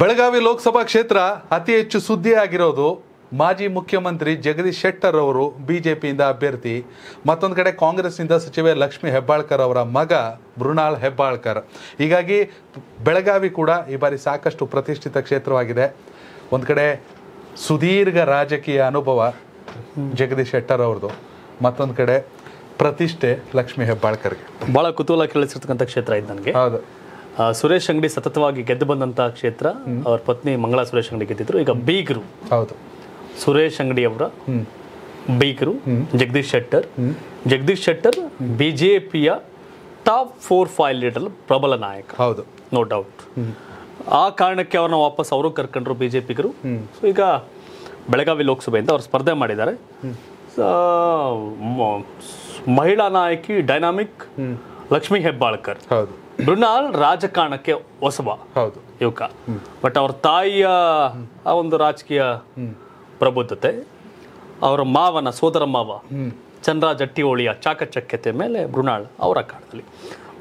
ಬೆಳಗಾವಿ ಲೋಕಸಭಾ ಕ್ಷೇತ್ರ ಅತಿ ಹೆಚ್ಚು ಸುದ್ದಿಯಾಗಿರೋದು ಮಾಜಿ ಮುಖ್ಯಮಂತ್ರಿ ಜಗದೀಶ್ ಶೆಟ್ಟರ್ ಅವರು ಪಿಯಿಂದ ಅಭ್ಯರ್ಥಿ ಮತ್ತೊಂದು ಕಡೆ ಕಾಂಗ್ರೆಸ್ನಿಂದ ಸಚಿವೆ ಲಕ್ಷ್ಮಿ ಹೆಬ್ಬಾಳ್ಕರ್ ಅವರ ಮಗ ಮೃಣಾಳ್ ಹೆಬ್ಬಾಳ್ಕರ್ ಹೀಗಾಗಿ ಬೆಳಗಾವಿ ಕೂಡ ಈ ಬಾರಿ ಸಾಕಷ್ಟು ಪ್ರತಿಷ್ಠಿತ ಕ್ಷೇತ್ರವಾಗಿದೆ ಒಂದು ಕಡೆ ಸುದೀರ್ಘ ರಾಜಕೀಯ ಅನುಭವ ಜಗದೀಶ್ ಶೆಟ್ಟರ್ ಅವ್ರದ್ದು ಮತ್ತೊಂದು ಕಡೆ ಪ್ರತಿಷ್ಠೆ ಲಕ್ಷ್ಮಿ ಹೆಬ್ಬಾಳ್ಕರ್ಗೆ ಭಾಳ ಕುತೂಹಲ ಕೇಳಿಸಿರ್ತಕ್ಕಂಥ ಕ್ಷೇತ್ರ ಇದೆ ನನಗೆ ಹೌದು ಸುರೇಶ್ ಅಂಗಡಿ ಸತತವಾಗಿ ಗೆದ್ದು ಬಂದಂತಹ ಕ್ಷೇತ್ರ ಅವ್ರ ಪತ್ನಿ ಮಂಗಳಾ ಸುರೇಶ್ ಅಂಗಡಿ ಗೆದ್ದಿದ್ರು ಈಗ ಬೀಗರು ಹೌದು ಸುರೇಶ್ ಅಂಗಡಿ ಅವರ ಬೀಗರು ಜಗದೀಶ್ ಶೆಟ್ಟರ್ ಜಗದೀಶ್ ಶೆಟ್ಟರ್ ಬಿಜೆಪಿಯ ಟಾಪ್ ಫೋರ್ ಫೈವ್ ಲೀಡರ್ ಪ್ರಬಲ ನಾಯಕ ಹೌದು ನೋ ಡೌಟ್ ಆ ಕಾರಣಕ್ಕೆ ಅವ್ರನ್ನ ವಾಪಸ್ ಅವರು ಕರ್ಕೊಂಡ್ರು ಬಿಜೆಪಿಗರು ಈಗ ಬೆಳಗಾವಿ ಲೋಕಸಭೆಯಿಂದ ಅವರು ಸ್ಪರ್ಧೆ ಮಾಡಿದ್ದಾರೆ ಮಹಿಳಾ ನಾಯಕಿ ಡೈನಾಮಿಕ್ ಲಕ್ಷ್ಮಿ ಹೆಬ್ಬಾಳ್ಕರ್ ಹೌದು ಮೃಣಾಲ್ ರಾಜಕಾರಣಕ್ಕೆ ಹೊಸಬ ಹೌದು ಯುವಕ ಬಟ್ ಅವ್ರ ತಾಯಿಯ ಆ ಒಂದು ರಾಜಕೀಯ ಪ್ರಬುದ್ಧತೆ ಅವರ ಮಾವನ ಸೋದರ ಮಾವ ಚಂದ್ರ ಜಟ್ಟಿಹೋಳಿಯ ಚಾಕಚಕ್ಯತೆ ಮೇಲೆ ಮೃಣಾಳ್ ಅವರ ಕಾಲದಲ್ಲಿ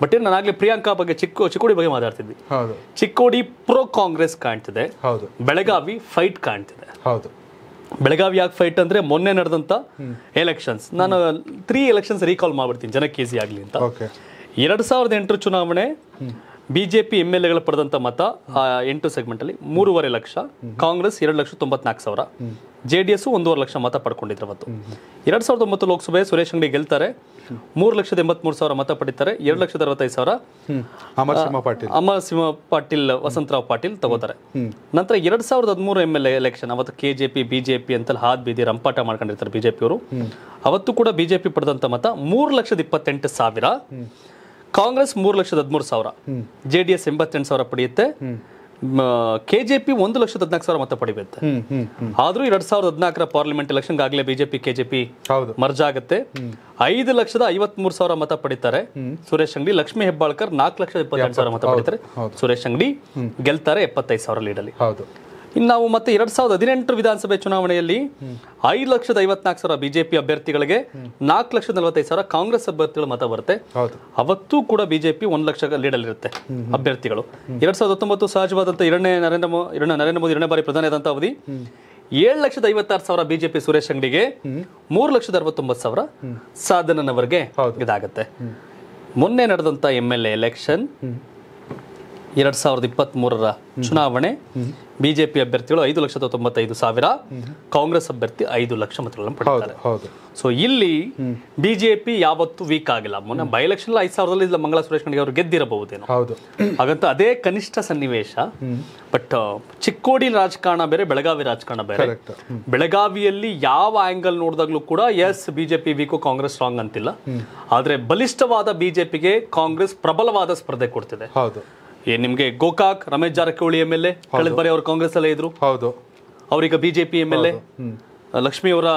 ಬಟ್ ಏನು ನಾನಾಗಲೇ ಪ್ರಿಯಾಂಕಾ ಬಗ್ಗೆ ಚಿಕ್ಕ ಚಿಕ್ಕೋಡಿ ಬಗ್ಗೆ ಮಾತಾಡ್ತಿದ್ವಿ ಚಿಕ್ಕೋಡಿ ಪ್ರೋ ಕಾಂಗ್ರೆಸ್ ಕಾಣ್ತಿದೆ ಬೆಳಗಾವಿ ಫೈಟ್ ಕಾಣ್ತಿದೆ ಬೆಳಗಾವಿ ಯಾಕೆ ಫೈಟ್ ಅಂದ್ರೆ ಮೊನ್ನೆ ನಡೆದಂತ ಎಲೆಕ್ಷನ್ಸ್ ನಾನು ತ್ರೀ ಎಲೆಕ್ಷನ್ಸ್ ರೀಕಾಲ್ ಮಾಡ್ಬಿಡ್ತೀನಿ ಜನಕ್ಕೆ ಈಸಿ ಆಗ್ಲಿ ಅಂತ ಎರಡ್ ಸಾವಿರದ ಎಂಟು ಚುನಾವಣೆ ಬಿಜೆಪಿ ಎಂ ಎಲ್ ಎಗಳು ಪಡೆದಂತ ಮತ ಎಂಟು ಸೆಗ್ಮೆಂಟ್ ಅಲ್ಲಿ ಮೂರುವರೆ ಲಕ್ಷ ಕಾಂಗ್ರೆಸ್ ಎರಡು ಲಕ್ಷ ತೊಂಬತ್ನಾಲ್ಕು ಸಾವಿರ ಜೆ ಡಿ ಎಸ್ ಒಂದೂವರೆ ಲಕ್ಷ ಮತ ಪಡ್ಕೊಂಡಿದ್ರು ಅವತ್ತು ಎರಡ್ ಸಾವಿರದ ಒಂಬತ್ತು ಲೋಕಸಭೆ ಸುರೇಶ್ ಅಂಗಡಿ ಗೆಲ್ತಾರೆ ಮೂರು ಲಕ್ಷದ ಎಂಬತ್ಮೂರು ಸಾವಿರ ಮತ ಪಡಿತಾರೆ ಎರಡು ಲಕ್ಷದ ಅರವತ್ತೈದು ಸಾವಿರ ಅಮರ್ ಸಿಂಹ ಪಾಟೀಲ್ ವಸಂತರಾವ್ ಪಾಟೀಲ್ ತಗೋತಾರೆ ನಂತರ ಎರಡ್ ಸಾವಿರದ ಹದಿಮೂರು ಎಂ ಎಲ್ ಎಲೆಕ್ಷನ್ ಅವತ್ತು ಕೆ ಜೆ ಪಿ ಹಾದ್ ಬೀದಿ ರಂಪಾಟ ಮಾಡ್ಕೊಂಡಿರ್ತಾರೆ ಬಿಜೆಪಿ ಬಿಜೆಪಿಯವರು ಅವತ್ತು ಕೂಡ ಬಿಜೆಪಿ ಪಡೆದಂತ ಮತ ಮೂರು ಲಕ್ಷದ ಇಪ್ಪತ್ತೆಂಟು ಸಾವಿರ ಕಾಂಗ್ರೆಸ್ ಮೂರು ಲಕ್ಷದ ಹದಿಮೂರು ಸಾವಿರ ಜೆ ಡಿ ಎಸ್ ಎಂಬತ್ತೆಂಟು ಸಾವಿರ ಪಡೆಯುತ್ತೆ ಕೆ ಜೆ ಪಿ ಒಂದು ಲಕ್ಷದ ಹದಿನಾಲ್ಕು ಸಾವಿರ ಮತ ಪಡಿಬೇಕು ಆದ್ರೂ ಎರಡ್ ಸಾವಿರದ ಹದಿನಾಲ್ಕರ ಪಾರ್ಲಿಮೆಂಟ್ ಎಲೆಕ್ಷನ್ ಆಗಲೇ ಬಿಜೆಪಿ ಕೆಜೆಪಿ ಮರ್ಜ್ ಆಗುತ್ತೆ ಐದು ಲಕ್ಷದ ಐವತ್ ಮೂರು ಸಾವಿರ ಮತ ಪಡಿತಾರೆ ಸುರೇಶ್ ಅಂಗಡಿ ಲಕ್ಷ್ಮಿ ಹೆಬ್ಬಾಳ್ಕರ್ ನಾಲ್ಕು ಲಕ್ಷದ ಇಪ್ಪತ್ತೆಂಟು ಸಾವಿರ ಮತ ಪಡಿತಾರೆ ಸುರೇಶ್ ಅಂಗಡಿ ಗೆಲ್ತಾರೆ ಎಪ್ಪತ್ತೈದು ಸಾವಿರ ಲೀಡಲ್ಲಿ ಇನ್ನು ನಾವು ಮತ್ತೆ ಎರಡ್ ಸಾವಿರದ ಹದಿನೆಂಟು ವಿಧಾನಸಭೆ ಚುನಾವಣೆಯಲ್ಲಿ ಐದು ಲಕ್ಷದ ಐವತ್ನಾಲ್ಕು ಸಾವಿರ ಬಿಜೆಪಿ ಅಭ್ಯರ್ಥಿಗಳಿಗೆ ನಾಲ್ಕು ಲಕ್ಷದ ನಲವತ್ತೈದು ಸಾವಿರ ಕಾಂಗ್ರೆಸ್ ಅಭ್ಯರ್ಥಿಗಳು ಮತ ಬರುತ್ತೆ ಅವತ್ತೂ ಕೂಡ ಬಿಜೆಪಿ ಒಂದು ಲಕ್ಷ ಲೀಡಲ್ಲಿರುತ್ತೆ ಅಭ್ಯರ್ಥಿಗಳು ಎರಡ್ ಸಾವಿರದ ಹತ್ತೊಂಬತ್ತು ಸಹಜವಾದಂತಹ ಎರಡನೇ ನರೇಂದ್ರ ಮೋದಿ ನರೇಂದ್ರ ಮೋದಿ ಎರಡನೇ ಬಾರಿ ಪ್ರಧಾನಿ ಅವಧಿ ಏಳು ಲಕ್ಷದ ಐವತ್ತಾರು ಸಾವಿರ ಬಿಜೆಪಿ ಸುರೇಶ್ ಅಂಗಡಿಗೆ ಮೂರು ಲಕ್ಷದ ಅರವತ್ತೊಂಬತ್ತು ಸಾವಿರ ಸಾಧನನವರಿಗೆ ಇದಾಗುತ್ತೆ ಮೊನ್ನೆ ನಡೆದಂತ ಎಂ ಎಲ್ ಎ ಎಲೆಕ್ಷನ್ ಎರಡ್ ಸಾವಿರದ ಮೂರರ ಚುನಾವಣೆ ಬಿಜೆಪಿ ಅಭ್ಯರ್ಥಿಗಳು ಐದು ಲಕ್ಷದ ತೊಂಬತ್ತೈದು ಸಾವಿರ ಕಾಂಗ್ರೆಸ್ ಅಭ್ಯರ್ಥಿ ಐದು ಲಕ್ಷ ಮತಗಳನ್ನು ಪಡೆದಿದ್ದಾರೆ ಸೊ ಇಲ್ಲಿ ಬಿಜೆಪಿ ಯಾವತ್ತೂ ವೀಕ್ ಆಗಿಲ್ಲ ಮೊನ್ನೆ ಬೈ ಎಲೆಕ್ಷನ್ ಐದು ಸಾವಿರದಲ್ಲಿ ಮಂಗಳ ಸುರೇಶ್ ಖಂಡಿಗೆ ಅವರು ಹೌದು ಹಾಗಂತ ಅದೇ ಕನಿಷ್ಠ ಸನ್ನಿವೇಶ ಬಟ್ ಚಿಕ್ಕೋಡಿ ರಾಜಕಾರಣ ಬೇರೆ ಬೆಳಗಾವಿ ರಾಜಕಾರಣ ಬೇರೆ ಬೆಳಗಾವಿಯಲ್ಲಿ ಯಾವ ಆಂಗಲ್ ನೋಡಿದಾಗ್ಲೂ ಕೂಡ ಎಸ್ ಬಿಜೆಪಿ ವೀಕು ಕಾಂಗ್ರೆಸ್ ಸ್ಟ್ರಾಂಗ್ ಅಂತಿಲ್ಲ ಆದ್ರೆ ಬಲಿಷ್ಠವಾದ ಬಿಜೆಪಿಗೆ ಕಾಂಗ್ರೆಸ್ ಪ್ರಬಲವಾದ ಸ್ಪರ್ಧೆ ಕೊಡ್ತಿದೆ ಏನ್ ನಿಮ್ಗೆ Gokak Ramesh Jarkiholi M L A ಕಳೆದ ಬಾರಿ ಅವರು ಕಾಂಗ್ರೆಸ್ ಅಲ್ಲೇ ಇದ್ರು ಹೌದು ಅವ್ರೀಗ BJP M L A Lakshmi ಅವರ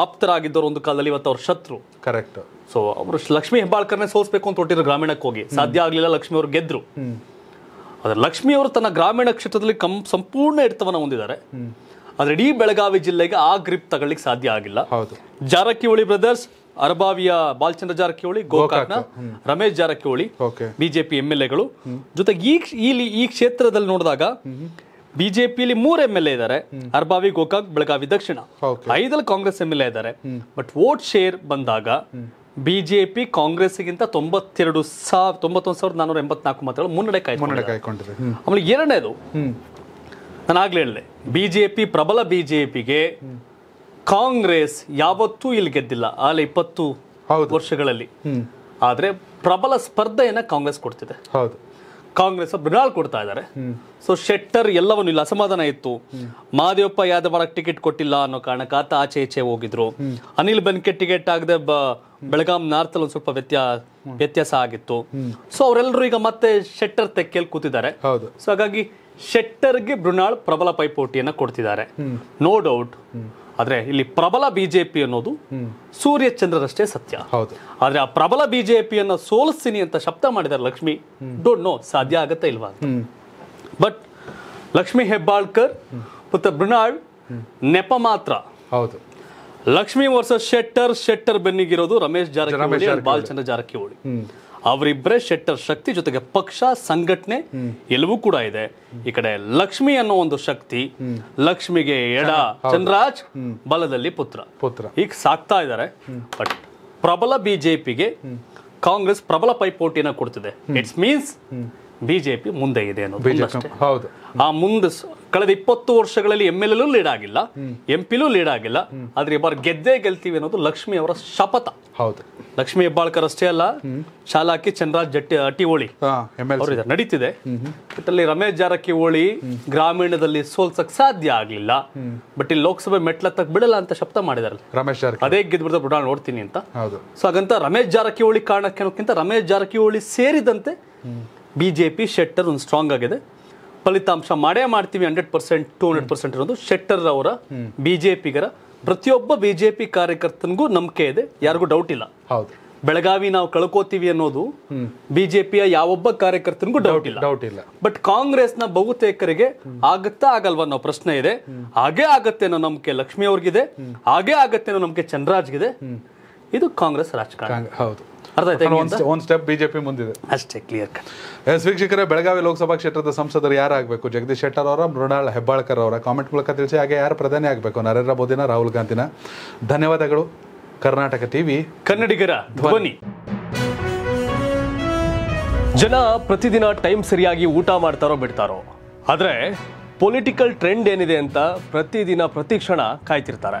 ಆಪ್ತರಾಗಿದ್ದವರು ಒಂದು ಕಾಲದಲ್ಲಿ ಇವತ್ತು ಅವ್ರ ಶತ್ರು ಕರೆಕ್ಟ್ ಸೊ ಅವರು ಲಕ್ಷ್ಮಿ ಹೆಬ್ಬಾಳ್ಕರ್ನೆ ಸೋಲ್ಸ್ಬೇಕು ಅಂತ ಹೊಟ್ಟಿದ್ರು ಗ್ರಾಮೀಣಕ್ಕೆ ಹೋಗಿ ಸಾಧ್ಯ ಆಗಲಿಲ್ಲ ಲಕ್ಷ್ಮಿ ಅವರು ಗೆದ್ರು ಅದ್ರ ಲಕ್ಷ್ಮಿ ಅವರು ತನ್ನ ಗ್ರಾಮೀಣ ಕ್ಷೇತ್ರದಲ್ಲಿ ಕಂ ಸಂಪೂರ್ಣ ಹಿಡಿತವನ್ನ ಹೊಂದಿದ್ದಾರೆ ಆದರೆ ಇಡೀ ಬೆಳಗಾವಿ ಜಿಲ್ಲೆಗೆ ಆ ಗ್ರಿಪ್ ತಗೊಳ್ಳಿಕ್ ಸಾಧ್ಯ ಆಗಿಲ್ಲ ಹೌದು ಜಾರಕಿಹೊಳಿ ಬ್ರದರ್ಸ್ ಅರಬಾವಿಯ ಬಾಲ್ಚಂದ್ರ ಜಾರಕಿಹೊಳಿ ಗೋಕಾಕ್ನ Ramesh Jarkiholi BJP M L ಎಗಳು ಜೊತೆಗೆ ಈ ಈ ಕ್ಷೇತ್ರದಲ್ಲಿ ನೋಡಿದಾಗ ಬಿಜೆಪಿಲಿ ಮೂರ್ ಎಂ ಎಲ್ ಎ ಇದಾರೆ ಅರ್ಬಾವಿ ಗೋಕಾಕ್ ಬೆಳಗಾವಿ ದಕ್ಷಿಣ ಐದಲ್ಲಿ ಕಾಂಗ್ರೆಸ್ ಎಂ ಎಲ್ ಎ ಇದ್ದಾರೆ ಬಟ್ ವೋಟ್ ಶೇರ್ ಬಂದಾಗ ಬಿಜೆಪಿ ಕಾಂಗ್ರೆಸ್ಗಿಂತ ತೊಂಬತ್ತೆರಡು ಸಾವಿರ ತೊಂಬತ್ತೊಂದು ಸಾವಿರದ ನಾನೂರ ಎಂಬತ್ನಾಲ್ಕು ಮತಗಳು ಮುನ್ನಡೆ ಕಾಯ್ಕೊಂಡಿದೆ ಆಮೇಲೆ ಎರಡನೇದು ನಾನು ಆಗ್ಲೇ ಹೇಳಿದೆ ಬಿ ಜೆ ಪಿ ಪ್ರಬಲ ಬಿ ಜೆ ಪಿಗೆ ಕಾಂಗ್ರೆಸ್ ಯಾವತ್ತೂ ಇಲ್ಲಿ ಗೆದ್ದಿಲ್ಲ ಆಲ ಇಪ್ಪತ್ತು ವರ್ಷಗಳಲ್ಲಿ ಆದ್ರೆ ಪ್ರಬಲ ಸ್ಪರ್ಧೆಯನ್ನು ಕಾಂಗ್ರೆಸ್ ಕೊಡ್ತಿದೆ ಹೌದು ಕಾಂಗ್ರೆಸ್ ಮೃಣಾಲ್ ಕೊಡ್ತಾ ಇದ್ದಾರೆ ಸೊ ಶೆಟ್ಟರ್ ಎಲ್ಲವನ್ನು ಇಲ್ಲಿ ಅಸಮಾಧಾನ ಇತ್ತು ಮಾದೇವಪ್ಪ ಯಾದವರ ಟಿಕೆಟ್ ಕೊಟ್ಟಿಲ್ಲ ಅನ್ನೋ ಕಾರಣಕ್ಕ ಆತ ಆಚೆ ಈಚೆ ಹೋಗಿದ್ರು ಅನಿಲ್ ಬೆನ್ಕೆ ಟಿಕೆಟ್ ಆಗದೆ ಬೆಳಗಾಂ ನಾರ್ತ್ ಅಲ್ಲಿ ಸ್ವಲ್ಪ ವ್ಯತ್ಯಾ ವ್ಯತ್ಯಾಸ ಆಗಿತ್ತು ಸೊ ಅವರೆಲ್ಲರೂ ಈಗ ಮತ್ತೆ ಶೆಟ್ಟರ್ ತೆಕ್ಕೆಯಲ್ಲಿ ಕೂತಿದ್ದಾರೆ ಸೊ ಹಾಗಾಗಿ ಶೆಟ್ಟರ್ಗೆ ಮೃಣಾಳ್ ಪ್ರಬಲ ಪೈಪೋಟಿಯನ್ನು ಕೊಡ್ತಿದ್ದಾರೆ ನೋ ಡೌಟ್ ಆದ್ರೆ ಇಲ್ಲಿ ಪ್ರಬಲ ಬಿಜೆಪಿ ಅನ್ನೋದು ಸೂರ್ಯಚಂದ್ರರಷ್ಟೇ ಸತ್ಯ ಆದ್ರೆ ಆ ಪ್ರಬಲ ಬಿಜೆಪಿಯನ್ನು ಸೋಲಿಸ್ತೀನಿ ಅಂತ ಶಬ್ದ ಮಾಡಿದ್ದಾರೆ ಲಕ್ಷ್ಮಿ ಡೋಂಟ್ ನೋ ಸಾಧ್ಯ ಆಗತ್ತೆ ಇಲ್ವಾ ಬಟ್ ಲಕ್ಷ್ಮಿ ಹೆಬ್ಬಾಳ್ಕರ್ ಮತ್ತು ಮೃಣಾಳ್ ನೆಪ ಮಾತ್ರ ಹೌದು ಲಕ್ಷ್ಮಿ ವರ್ಸಸ್ ಶೆಟ್ಟರ್ ಶೆಟ್ಟರ್ ಬೆನ್ನಿಗಿರೋದು ರಮೇಶ್ ಜಾರಕಿಹೊಳಿ ಬಾಲಚಂದ್ರ ಜಾರಕಿಹೊಳಿ ಅವರಿಬ್ಬರೇ ಶೆಟ್ಟರ್ ಶಕ್ತಿ ಜೊತೆಗೆ ಪಕ್ಷ ಸಂಘಟನೆ ಎಲ್ಲವೂ ಕೂಡ ಇದೆ ಈ ಕಡೆ ಲಕ್ಷ್ಮಿ ಅನ್ನೋ ಒಂದು ಶಕ್ತಿ ಲಕ್ಷ್ಮಿಗೆ ಎಡ ಚಂದ್ರಾಜ್ ಬಲದಲ್ಲಿ ಪುತ್ರ ಪುತ್ರ ಈಗ ಸಾಕ್ತಾ ಇದ್ದಾರೆ ಬಟ್ ಪ್ರಬಲ ಬಿಜೆಪಿಗೆ ಕಾಂಗ್ರೆಸ್ ಪ್ರಬಲ ಪೈಪೋಟಿನ ಕೊಡ್ತಿದೆ ಇಟ್ಸ್ ಮೀನ್ಸ್ ಬಿಜೆಪಿ ಮುಂದೆ ಇದೆ ಅನ್ನೋದು ಹೌದು ಆ ಮುಂದೆ ಕಳೆದ ಇಪ್ಪತ್ತು ವರ್ಷಗಳಲ್ಲಿ ಎಂ ಎಲ್ ಎಲ್ಲೂ ಲೀಡ್ ಆಗಿಲ್ಲ ಎಂ ಪಿಲೂ ಲೀಡ್ ಆಗಿಲ್ಲ ಆದ್ರೆ ಈ ಗೆದ್ದೇ ಗೆಲ್ತೀವಿ ಅನ್ನೋದು ಲಕ್ಷ್ಮಿ ಅವರ ಶಪಥ ಹೌದು ಲಕ್ಷ್ಮಿ ಹೆಬ್ಬಾಳ್ಕರ್ ಅಷ್ಟೇ ಅಲ್ಲ ಶಾಲಾಕಿ ಚಂದ್ರಾಜ್ ಜಟ್ಟಿ ಟಿವೋಳಿ ನಡೀತಿದೆ ಬಟ್ ಅಲ್ಲಿ ರಮೇಶ್ ಜಾರಕಿಹೊಳಿ ಗ್ರಾಮೀಣದಲ್ಲಿ ಸೋಲ್ಸಕ್ ಸಾಧ್ಯ ಆಗ್ಲಿಲ್ಲ ಬಟ್ ಇಲ್ಲಿ ಲೋಕಸಭೆ ಮೆಟ್ಲತ್ತಕ್ ಬಿಡಲ್ಲ ಅಂತ ಶಬ್ದ ಮಾಡಿದಾರಲ್ಲ ರಮೇಶ್ ಜಾರಕಿ ಅದೇ ಗೆದ್ಬಿಡ್ದ ಬಿಡ ನೋಡ್ತೀನಿ ಅಂತ ಸೊ ಹಾಗಂತ ರಮೇಶ್ ಜಾರಕಿಹೊಳಿ ಕಾರಣಕ್ಕೆ ರಮೇಶ್ ಜಾರಕಿಹೊಳಿ ಸೇರಿದಂತೆ ಬಿಜೆಪಿ ಶೆಟ್ಟರ್ ಒಂದು ಸ್ಟ್ರಾಂಗ್ ಆಗಿದೆ ಫಲಿತಾಂಶ ಮಾಡೇ ಮಾಡ್ತೀವಿ hundred percent two hundred percent ಇರೋದು ಶೆಟ್ಟರ್ ಅವರ ಬಿಜೆಪಿಗರ ಪ್ರತಿಯೊಬ್ಬ ಬಿಜೆಪಿ ಕಾರ್ಯಕರ್ತನಿಗೂ ನಂಬಿಕೆ ಇದೆ ಯಾರಿಗೂ ಡೌಟ್ ಇಲ್ಲ ಹೌದು ಬೆಳಗಾವಿ ನಾವು ಕಳ್ಕೋತೀವಿ ಅನ್ನೋದು ಬಿಜೆಪಿಯ ಯಾವೊಬ್ಬ ಕಾರ್ಯಕರ್ತನಿಗೂ ಡೌಟ್ ಇಲ್ಲ ಡೌಟ್ ಇಲ್ಲ ಬಟ್ ಕಾಂಗ್ರೆಸ್ನ ಬಹುತೇಕರಿಗೆ ಆಗತ್ತಾ ಆಗಲ್ವಾ ಅನ್ನೋ ಪ್ರಶ್ನೆ ಇದೆ ಹಾಗೆ ಆಗತ್ತೆ ಅನ್ನೋ ನಂಬಿಕೆ ಲಕ್ಷ್ಮಿ ಅವ್ರಿಗಿದೆ ಹಾಗೆ ಆಗತ್ತೆ ಅನ್ನೋ ನಂಬಿಕೆ ಚಂದ್ರಾಜ್ಗಿದೆ ಇದು ಕಾಂಗ್ರೆಸ್ ರಾಜಕಾರಣ ಹೌದು ಒಂದು ಸ್ಟೆಪ್ ಬಿಜೆಪಿ ಮುಂದಿದೆ ಅಷ್ಟೇ ಕ್ಲಿಯರ್ ವೀಕ್ಷಕರೇ ಬೆಳಗಾವಿ ಲೋಕಸಭಾ ಕ್ಷೇತ್ರದ ಸಂಸದರು ಯಾರಾಗಬೇಕು ಜಗದೀಶ್ ಶೆಟ್ಟರ್ ಅವರ ಮೃಣಾಳ್ ಹೆಬ್ಬಾಳ್ಕರ್ ಅವರ ಕಾಮೆಂಟ್ ಮೂಲಕ ತಿಳಿಸಿ ಹಾಗೆ ಯಾರು ಪ್ರಧಾನಿ ಆಗಬೇಕು ನರೇಂದ್ರ ಮೋದಿನ ರಾಹುಲ್ ಗಾಂಧಿನ ಧನ್ಯವಾದಗಳು ಕರ್ನಾಟಕ ಟಿವಿ ಕನ್ನಡಿಗರ ಧ್ವನಿ ಜನ ಪ್ರತಿದಿನ ಟೈಮ್ ಸರಿಯಾಗಿ ಊಟ ಮಾಡ್ತಾರೋ ಬಿಡ್ತಾರೋ ಆದರೆ ಪೊಲಿಟಿಕಲ್ ಟ್ರೆಂಡ್ ಏನಿದೆ ಅಂತ ಪ್ರತಿದಿನ ಪ್ರತಿ ಕ್ಷಣ ಕಾಯ್ತಿರ್ತಾರೆ